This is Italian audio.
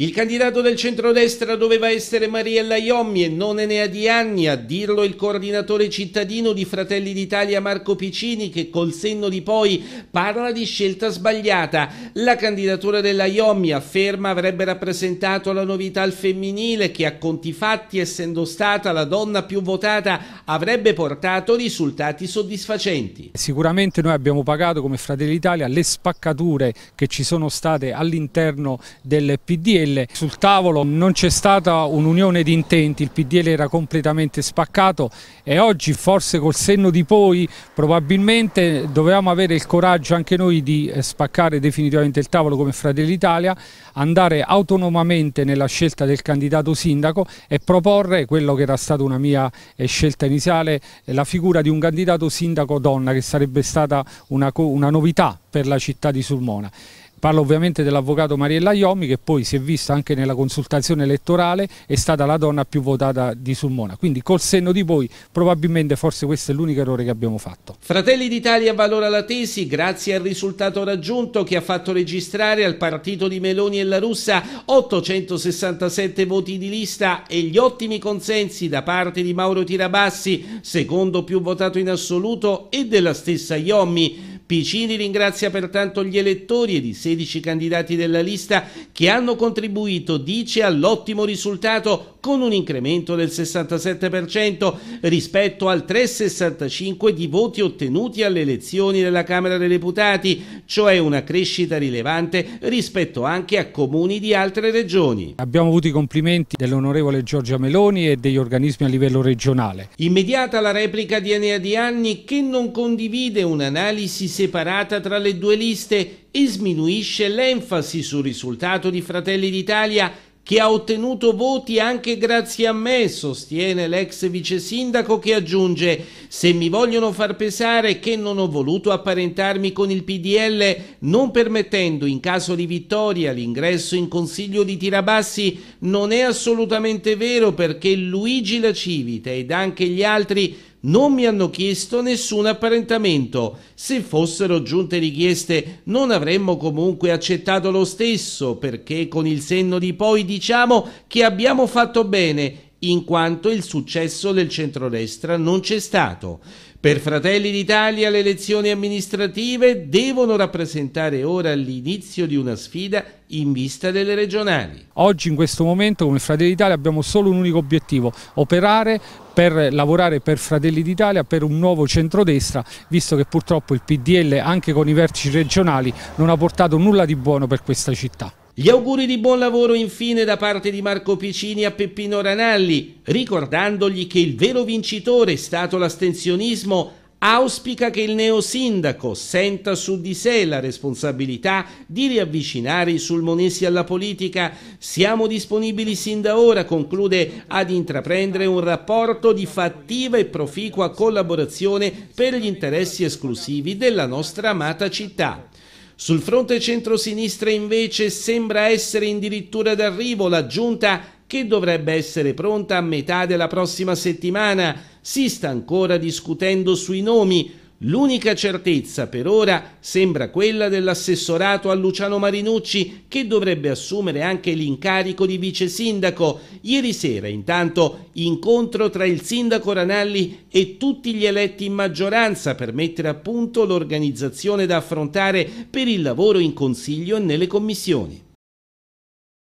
Il candidato del centrodestra doveva essere Mariella Iommi e non Enea Di Anni, a dirlo il coordinatore cittadino di Fratelli d'Italia Marco Piccini che col senno di poi parla di scelta sbagliata. La candidatura della Iommi afferma avrebbe rappresentato la novità al femminile che a conti fatti essendo stata la donna più votata avrebbe portato risultati soddisfacenti. Sicuramente noi abbiamo pagato come Fratelli d'Italia le spaccature che ci sono state all'interno del PD Raffaele, sul tavolo non c'è stata un'unione di intenti, il PDL era completamente spaccato e oggi forse col senno di poi probabilmente dovevamo avere il coraggio anche noi di eh, spaccare definitivamente il tavolo come Fratelli Italia, andare autonomamente nella scelta del candidato sindaco e proporre quello che era stata una mia eh, scelta iniziale, eh, la figura di un candidato sindaco donna che sarebbe stata una, una novità per la città di Sulmona. Parlo ovviamente dell'avvocato Mariella Iomi che poi si è vista anche nella consultazione elettorale, è stata la donna più votata di Sulmona. Quindi col senno di voi probabilmente forse questo è l'unico errore che abbiamo fatto. Fratelli d'Italia valora la tesi grazie al risultato raggiunto che ha fatto registrare al partito di Meloni e la Russa 867 voti di lista e gli ottimi consensi da parte di Mauro Tirabassi, secondo più votato in assoluto e della stessa Iommi. Picini ringrazia pertanto gli elettori ed i 16 candidati della lista che hanno contribuito, dice, all'ottimo risultato con un incremento del 67% rispetto al 3,65% di voti ottenuti alle elezioni della Camera dei Deputati, cioè una crescita rilevante rispetto anche a comuni di altre regioni. Abbiamo avuto i complimenti dell'onorevole Giorgia Meloni e degli organismi a livello regionale. Immediata la replica di Enea Di Anni che non condivide un'analisi separata tra le due liste e sminuisce l'enfasi sul risultato di Fratelli d'Italia che ha ottenuto voti anche grazie a me, sostiene l'ex vice sindaco che aggiunge se mi vogliono far pesare che non ho voluto apparentarmi con il PDL non permettendo in caso di vittoria l'ingresso in consiglio di Tirabassi non è assolutamente vero perché Luigi La Civita ed anche gli altri non mi hanno chiesto nessun apparentamento. Se fossero giunte richieste non avremmo comunque accettato lo stesso, perché con il senno di poi diciamo che abbiamo fatto bene in quanto il successo del centrodestra non c'è stato. Per Fratelli d'Italia le elezioni amministrative devono rappresentare ora l'inizio di una sfida in vista delle regionali. Oggi in questo momento come Fratelli d'Italia abbiamo solo un unico obiettivo, operare per lavorare per Fratelli d'Italia, per un nuovo centrodestra, visto che purtroppo il PDL anche con i vertici regionali non ha portato nulla di buono per questa città. Gli auguri di buon lavoro infine da parte di Marco Piccini a Peppino Ranalli, ricordandogli che il vero vincitore è stato l'astensionismo auspica che il neosindaco senta su di sé la responsabilità di riavvicinare i sulmonesi alla politica. Siamo disponibili sin da ora, conclude, ad intraprendere un rapporto di fattiva e proficua collaborazione per gli interessi esclusivi della nostra amata città. Sul fronte centrosinistra invece sembra essere addirittura d'arrivo la giunta che dovrebbe essere pronta a metà della prossima settimana. Si sta ancora discutendo sui nomi, L'unica certezza per ora sembra quella dell'assessorato a Luciano Marinucci che dovrebbe assumere anche l'incarico di vice sindaco. Ieri sera intanto incontro tra il sindaco Ranalli e tutti gli eletti in maggioranza per mettere a punto l'organizzazione da affrontare per il lavoro in consiglio e nelle commissioni.